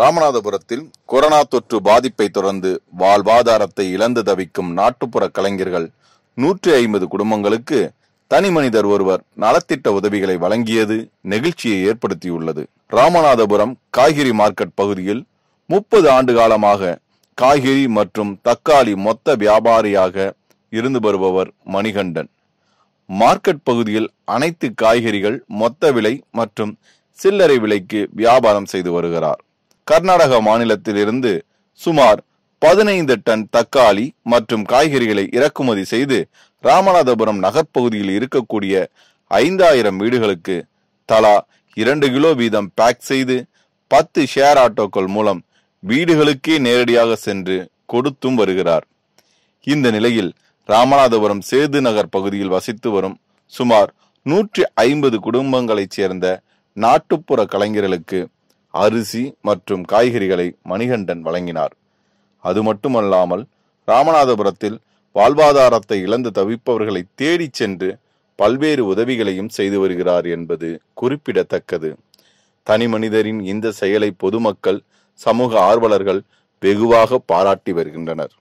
ராமநாதபுரத்தில் கொரோனா தொற்று பாதிப்பை தொடர்ந்து வாழ்வாதாரத்தை இழந்து தவிக்கும் நாட்டுப்புற கலைஞர்கள் நூற்றி ஐம்பது குடும்பங்களுக்கு தனி மனிதர் ஒருவர் நலத்திட்ட உதவிகளை வழங்கியது நெகிழ்ச்சியை ஏற்படுத்தியுள்ளது ராமநாதபுரம் காய்கறி மார்க்கெட் பகுதியில் முப்பது ஆண்டு காலமாக காய்கறி மற்றும் தக்காளி மொத்த வியாபாரியாக இருந்து வருபவர் மணிகண்டன் மார்க்கெட் பகுதியில் அனைத்து காய்கறிகள் மொத்த விலை மற்றும் சில்லறை விலைக்கு வியாபாரம் செய்து வருகிறார் கர்நாடக மாநிலத்திலிருந்து சுமார் பதினைந்து டன் தக்காளி மற்றும் காய்கறிகளை இறக்குமதி செய்து ராமநாதபுரம் நகர்ப்பகுதியில் இருக்கக்கூடிய ஐந்தாயிரம் வீடுகளுக்கு தலா இரண்டு கிலோ வீதம் பேக் செய்து பத்து ஷேர் ஆட்டோக்கள் மூலம் வீடுகளுக்கே நேரடியாக சென்று கொடுத்தும் வருகிறார் இந்த நிலையில் ராமநாதபுரம் சேது நகர் பகுதியில் வசித்து வரும் சுமார் நூற்றி ஐம்பது குடும்பங்களைச் சேர்ந்த நாட்டுப்புற கலைஞர்களுக்கு அரிசி மற்றும் காய்கறிகளை மணிகண்டன் வழங்கினார் அது மட்டுமல்லாமல் ராமநாதபுரத்தில் வாழ்வாதாரத்தை இழந்து தவிப்பவர்களை தேடிச் சென்று பல்வேறு உதவிகளையும் செய்து வருகிறார் என்பது குறிப்பிடத்தக்கது தனி மனிதரின் இந்த செயலை பொதுமக்கள் சமூக ஆர்வலர்கள் வெகுவாக பாராட்டி வருகின்றனர்